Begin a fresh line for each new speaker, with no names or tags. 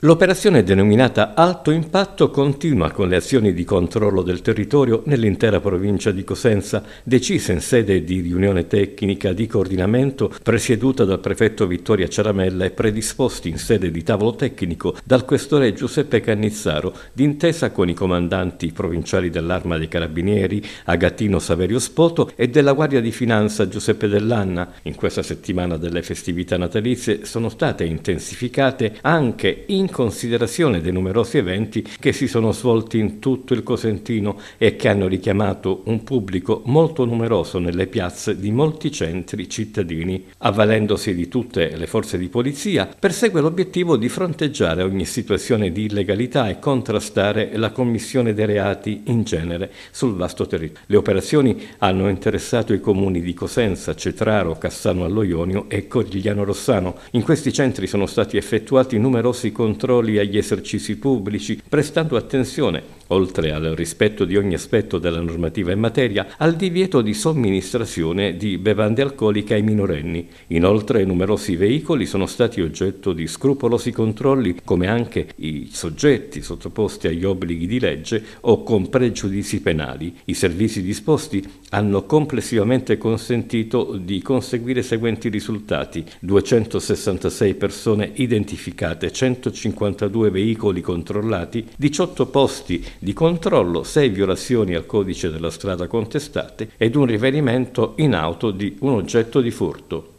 L'operazione denominata Alto Impatto continua con le azioni di controllo del territorio nell'intera provincia di Cosenza, decise in sede di riunione tecnica di coordinamento presieduta dal prefetto Vittoria Ciaramella e predisposti in sede di tavolo tecnico dal questore Giuseppe Cannizzaro, d'intesa con i comandanti provinciali dell'Arma dei Carabinieri Agatino Saverio Spoto e della Guardia di Finanza Giuseppe Dell'Anna. In questa settimana delle festività natalizie sono state intensificate anche in in considerazione dei numerosi eventi che si sono svolti in tutto il Cosentino e che hanno richiamato un pubblico molto numeroso nelle piazze di molti centri cittadini. Avvalendosi di tutte le forze di polizia, persegue l'obiettivo di fronteggiare ogni situazione di illegalità e contrastare la commissione dei reati in genere sul vasto territorio. Le operazioni hanno interessato i comuni di Cosenza, Cetraro, Cassano allo Ionio e Corigliano Rossano. In questi centri sono stati effettuati numerosi controlli controlli agli esercizi pubblici, prestando attenzione, oltre al rispetto di ogni aspetto della normativa in materia, al divieto di somministrazione di bevande alcoliche ai minorenni. Inoltre numerosi veicoli sono stati oggetto di scrupolosi controlli, come anche i soggetti sottoposti agli obblighi di legge o con pregiudizi penali. I servizi disposti hanno complessivamente consentito di conseguire i seguenti risultati: 266 persone identificate, 150 52 veicoli controllati, 18 posti di controllo, 6 violazioni al codice della strada contestate ed un riferimento in auto di un oggetto di furto.